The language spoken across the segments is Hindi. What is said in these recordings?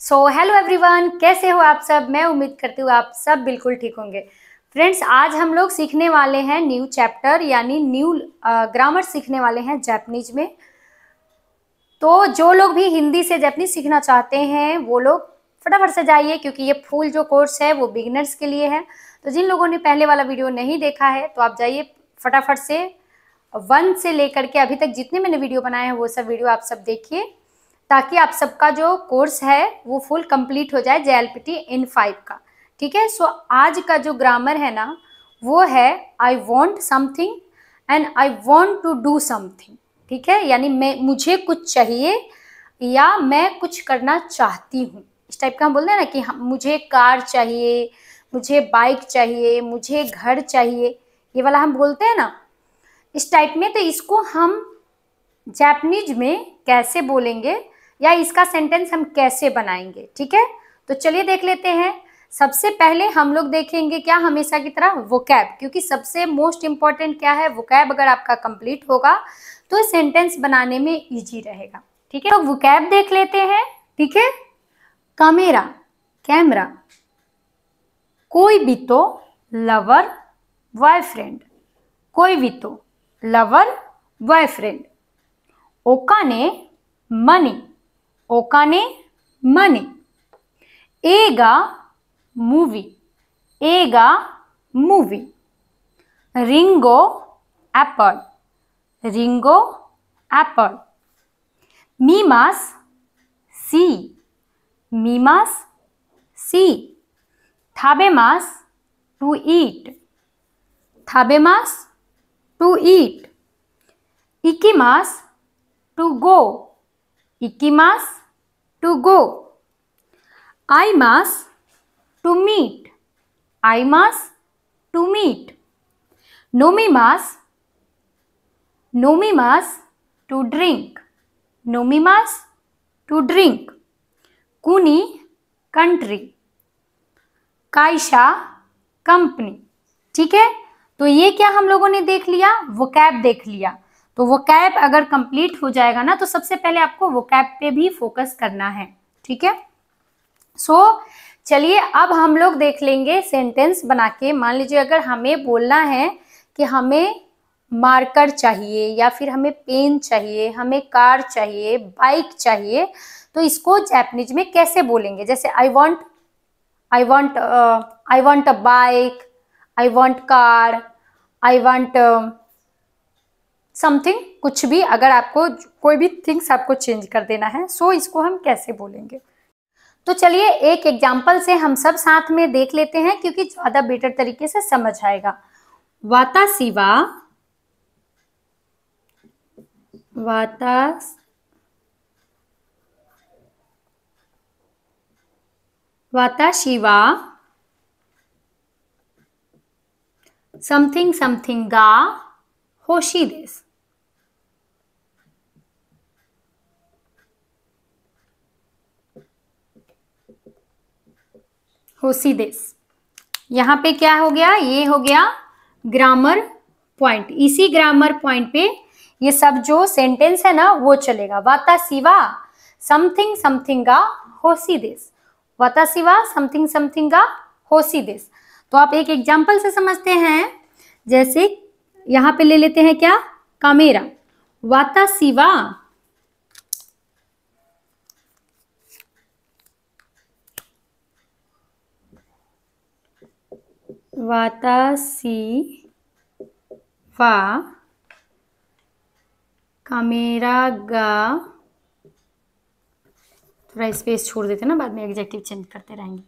सो हेलो एवरीवन कैसे हो आप सब मैं उम्मीद करती हूँ आप सब बिल्कुल ठीक होंगे फ्रेंड्स आज हम लोग सीखने वाले हैं न्यू चैप्टर यानी न्यू ग्रामर सीखने वाले हैं जैपनीज में तो जो लोग भी हिंदी से जैपनीज सीखना चाहते हैं वो लोग फटाफट से जाइए क्योंकि ये फुल जो कोर्स है वो बिगिनर्स के लिए है तो जिन लोगों ने पहले वाला वीडियो नहीं देखा है तो आप जाइए फटाफट से वन से लेकर के अभी तक जितने मैंने वीडियो बनाए हैं वो सब वीडियो आप सब देखिए ताकि आप सबका जो कोर्स है वो फुल कंप्लीट हो जाए J L P T N five का ठीक है सो आज का जो ग्रामर है ना वो है I want something and I want to do something ठीक है यानी मैं मुझे कुछ चाहिए या मैं कुछ करना चाहती हूँ इस टाइप का हम बोलते हैं ना कि हम मुझे कार चाहिए मुझे बाइक चाहिए मुझे घर चाहिए ये वाला हम बोलते हैं ना इस टाइप में तो इसको हम जैपनीज में कैसे बोलेंगे या इसका सेंटेंस हम कैसे बनाएंगे ठीक है तो चलिए देख लेते हैं सबसे पहले हम लोग देखेंगे क्या हमेशा की तरह वोकैब क्योंकि सबसे मोस्ट इंपॉर्टेंट क्या है वोकैब अगर आपका कंप्लीट होगा तो सेंटेंस बनाने में इजी रहेगा ठीक है तो वोकैब देख लेते हैं ठीक है कमेरा कैमरा कोई भी तो लवर बॉयफ्रेंड कोई भी तो लवर बॉयफ्रेंड ओका ने मनी ओकाने मने एगा मूवी एगा मूवी रिंगो एप्पल रिंगो एप्पल मीमास सी मीमास सी थाबेमास टू ईट थाबेमास टू ईट इकीमास to go Ikimas to go. i mas to meet. i mas to meet. Nomimas Nomimas to drink. Nomimas to drink. Kuni country. Kaisha company. ठीक है तो ये क्या हम लोगों ने देख लिया वो कैब देख लिया तो वो कैप अगर कंप्लीट हो जाएगा ना तो सबसे पहले आपको वो कैप पे भी फोकस करना है ठीक है सो चलिए अब हम लोग देख लेंगे सेंटेंस बना के मान लीजिए अगर हमें बोलना है कि हमें मार्कर चाहिए या फिर हमें पेन चाहिए हमें कार चाहिए बाइक चाहिए तो इसको जैपनीज में कैसे बोलेंगे जैसे I want I want I want a bike I want car I want something कुछ भी अगर आपको कोई भी थिंग्स आपको चेंज कर देना है सो so इसको हम कैसे बोलेंगे तो चलिए एक एग्जाम्पल से हम सब साथ में देख लेते हैं क्योंकि ज़्यादा बेटर तरीके से समझ आएगा वाता सिवा वाता वाता शिवा समथिंग समथिंग गा होशी देश हो सी दिस यहां पे क्या हो गया ये हो गया ग्रामर पॉइंट इसी ग्रामर पॉइंट पे ये सब जो सेंटेंस है ना वो चलेगा वाता सिवा समथिंग समथिंग का हो सी दिस वाता सिवा समथिंग समथिंग का हो सी दिस तो आप एक एग्जाम्पल से समझते हैं जैसे यहां पे ले लेते हैं क्या कामेरा वाता सिवा वातासी वा कमेरा गा थोड़ा स्पेस छोड़ देते ना बाद में एग्जेक्टिव चेंज करते रहेंगे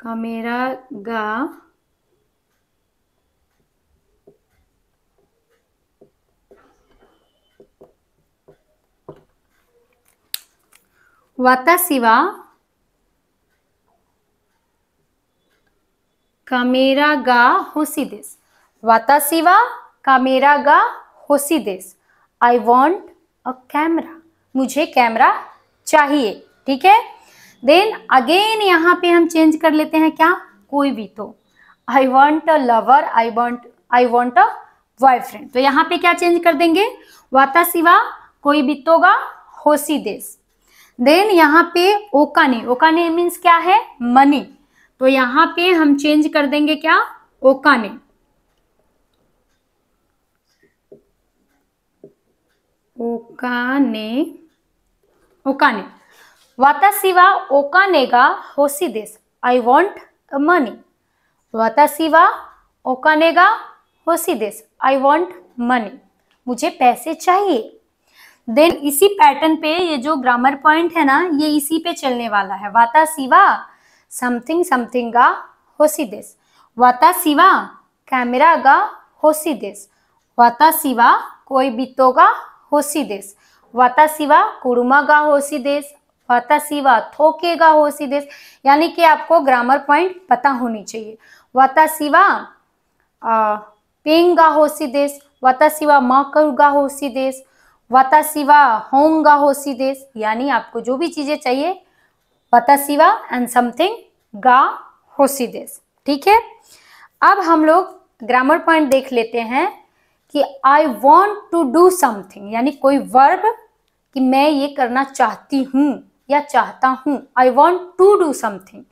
कमेरा गा वाता सिवा कामेरा गा होसी वातासी वा कामेरा गा होसीदेस आई वॉन्ट अ कैमरा मुझे कैमरा चाहिए ठीक है देन अगेन यहाँ पे हम चेंज कर लेते हैं क्या कोई भी तो I want a lover I want I want a boyfriend तो यहाँ पे क्या चेंज कर देंगे वाता सिवा कोई भी तो गा होसी देश देन यहाँ पे ओकाने ओकाने मीन्स क्या है मनी तो यहाँ पे हम चेंज कर देंगे क्या ओकाने ओकाने ओकाने सिवा वा ओकाने का होसी देश आई वॉन्ट मनी वाता सिवा ओकाने का होसी देश आई वॉन्ट मनी मुझे पैसे चाहिए देन इसी पैटर्न पे ये जो ग्रामर पॉइंट है ना ये इसी पे चलने वाला है वाता सिवा समथिंग ಸಮಥಿಂಗ್ गा होसी ವತಾಸಿವ ಕ್ಯಾಮೆರಾಗ सिवा ವತಾಸಿವ गा होसी देश ವತಾಸಿವ सिवा थोके गा होसी देश यानी कि आपको ग्रामर पॉइंट पता होनी चाहिए गा होसी होसीदेस वतासीवा सिवा होंग गा होंगा देश यानी आपको जो भी चीज़ें चाहिए बतासीवा एंड समथिंग गा होसीदेस ठीक है अब हम लोग ग्रामर पॉइंट देख लेते हैं कि I want to do something यानी कोई वर्ब कि मैं ये करना चाहती हूं या चाहता हूं I want to do something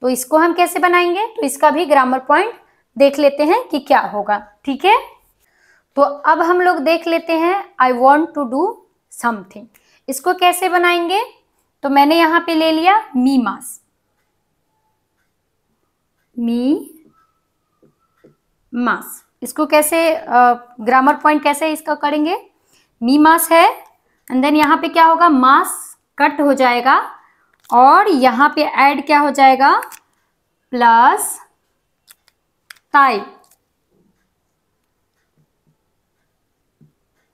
तो इसको हम कैसे बनाएंगे तो इसका भी ग्रामर पॉइंट देख लेते हैं कि क्या होगा ठीक है तो अब हम लोग देख लेते हैं I want to do something इसको कैसे बनाएंगे तो मैंने यहां पे ले लिया मी मास मी मास इसको कैसे ग्रामर पॉइंट कैसे इसका करेंगे मी मास है एंड देन यहां पे क्या होगा मास कट हो जाएगा और यहां पे ऐड क्या हो जाएगा प्लस ताई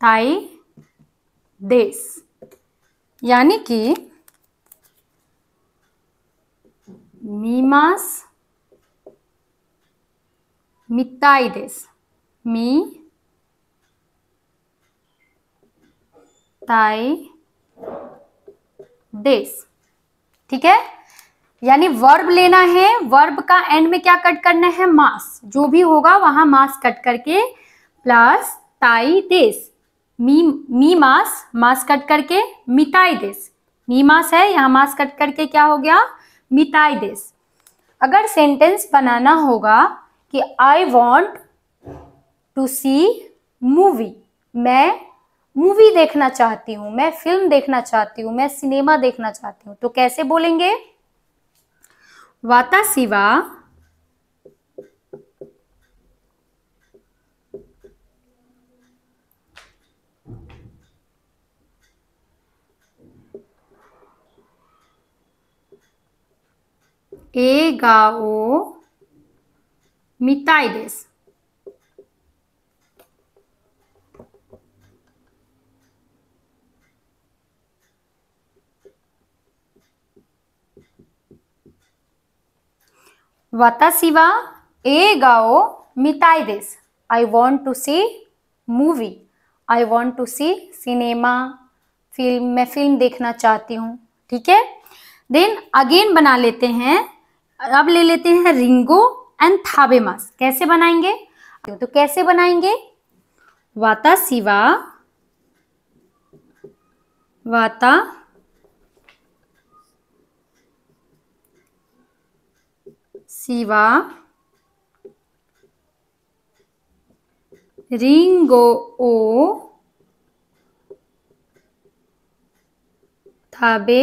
ताई देश यानी कि Mimas mitaides. Mi tai des. ठीक है यानी वर्ब लेना है वर्ब का एंड में क्या कट करना है मास जो भी होगा वहां मास कट करके प्लस ताई देस मी मी मास मास कट करके मिताई देस मी मास है यहां मास कट करके क्या हो गया मिताई देश अगर सेंटेंस बनाना होगा कि I want to see movie मैं मूवी देखना चाहती हूँ मैं फिल्म देखना चाहती हूँ मैं सिनेमा देखना चाहती हूँ तो कैसे बोलेंगे वाता सिवा ए गाओ मिताइडेस Watasiwa e gao mitaides. I want to see movie. I want to see cinema. Film मैं फिल्म देखना चाहती हूँ ठीक है देन अगेन बना लेते हैं अब ले लेते हैं रिंगो एंड थाबे मास कैसे बनाएंगे तो कैसे बनाएंगे वाता सिवा वाता सिवा रिंगो ओ थाबे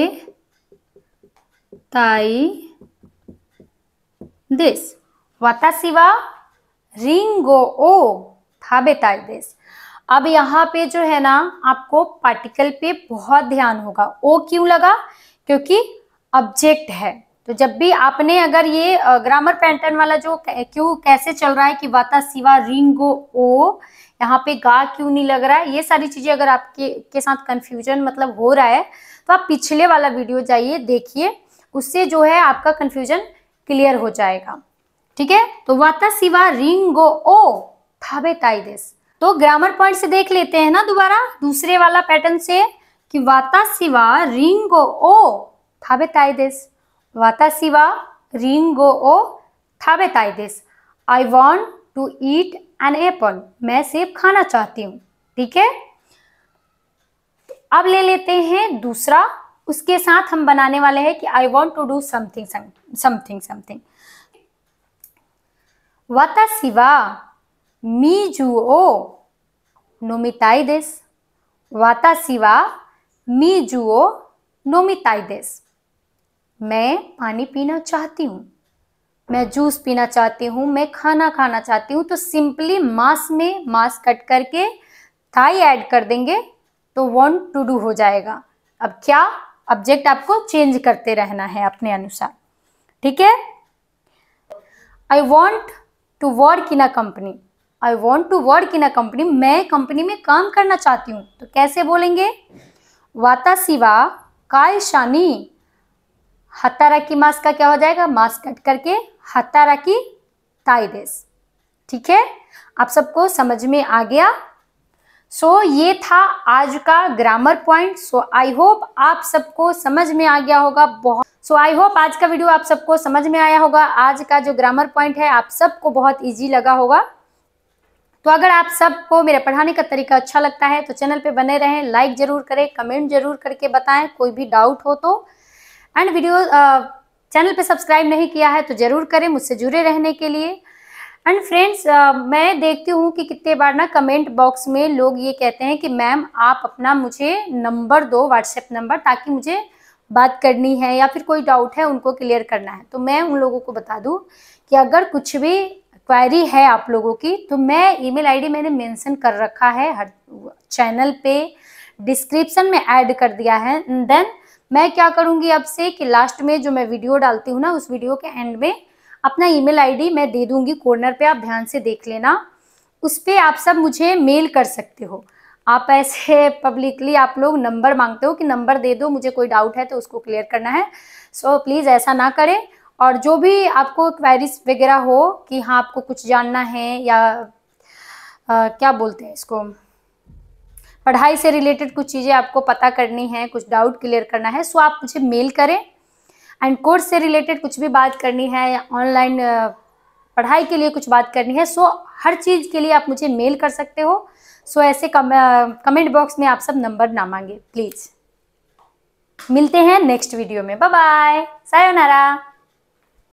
ताई this. Watashi wa ringo o tabetai desu. अब यहाँ पे जो है ना आपको पार्टिकल पे बहुत ध्यान होगा ओ क्यों लगा क्योंकि ऑब्जेक्ट है तो जब भी आपने अगर ये ग्रामर पैटर्न वाला जो क्यों कैसे चल रहा है कि वाता सिवा रिंगो ओ यहाँ पे गा क्यों नहीं लग रहा है ये सारी चीजें अगर आपके के साथ कंफ्यूजन मतलब हो रहा है तो आप पिछले वाला वीडियो जाइए देखिए उससे जो है आपका कंफ्यूजन क्लियर हो जाएगा ठीक है तो वाता सिवा रिंगो ओ थाबेताई देश तो ग्रामर पॉइंट से देख लेते हैं ना दोबारा दूसरे वाला पैटर्न से कि वाता सिवा रिंगो ओ थाबेताई देश वाता सिवा रिंगो ओ थाबेताई देश I want to eat an apple मैं सेब खाना चाहती हूँ ठीक है अब ले लेते हैं दूसरा उसके साथ हम बनाने वाले हैं कि I want to do something something something वाता सिवा मी जू ओ नोमिताई देस वाता सिवा मी जू ओ नोमिताई देस मैं पानी पीना चाहती हूँ मैं जूस पीना चाहती हूँ मैं खाना खाना चाहती हूँ तो सिंपली मांस में मांस कट करके थाई ऐड कर देंगे तो वॉन्ट टू डू हो जाएगा अब क्या ऑब्जेक्ट आपको चेंज करते रहना है अपने अनुसार ठीक है I want to work in a company I want to work in a company मैं कंपनी में काम करना चाहती हूँ तो कैसे बोलेंगे वाता सिवा काय शानी हतारा की मास का क्या हो जाएगा मास कट करके हतारा की ताई देश ठीक है आप सबको समझ में आ गया सो so, ये था आज का grammar point so I hope आप सबको समझ में आ गया होगा बहुत सो आई होप आज का वीडियो आप सबको समझ में आया होगा आज का जो ग्रामर पॉइंट है आप सबको बहुत इजी लगा होगा तो अगर आप सबको मेरा पढ़ाने का तरीका अच्छा लगता है तो चैनल पे बने रहें लाइक ज़रूर करें कमेंट जरूर करके बताएं कोई भी डाउट हो तो एंड वीडियो चैनल पे सब्सक्राइब नहीं किया है तो ज़रूर करें मुझसे जुड़े रहने के लिए एंड फ्रेंड्स uh, मैं देखती हूँ कि कितने बार ना कमेंट बॉक्स में लोग ये कहते हैं कि मैम आप अपना मुझे नंबर दो व्हाट्सएप नंबर ताकि मुझे बात करनी है या फिर कोई डाउट है उनको क्लियर करना है तो मैं उन लोगों को बता दूँ कि अगर कुछ भी क्वायरी है आप लोगों की तो मैं ईमेल आईडी मैंने मेंशन कर रखा है हर चैनल पे डिस्क्रिप्शन में ऐड कर दिया है देन मैं क्या करूँगी अब से कि लास्ट में जो मैं वीडियो डालती हूँ ना उस वीडियो के एंड में अपना ईमेल आईडी मैं दे दूंगी कॉर्नर पे आप ध्यान से देख लेना उस पर आप सब मुझे मेल कर सकते हो आप ऐसे पब्लिकली आप लोग नंबर मांगते हो कि नंबर दे दो मुझे कोई डाउट है तो उसको क्लियर करना है सो so, प्लीज़ ऐसा ना करें और जो भी आपको क्वेरीज वगैरह हो कि हाँ आपको कुछ जानना है या आ, क्या बोलते हैं इसको पढ़ाई से रिलेटेड कुछ चीज़ें आपको पता करनी है कुछ डाउट क्लियर करना है सो so, आप मुझे मेल करें एंड कोर्स से रिलेटेड कुछ भी बात करनी है या ऑनलाइन पढ़ाई के लिए कुछ बात करनी है सो हर चीज़ के लिए आप मुझे मेल कर सकते हो सो ऐसे कम, कमेंट बॉक्स में आप सब नंबर ना मांगे प्लीज़ मिलते हैं नेक्स्ट वीडियो में बाय बाय सायोनारा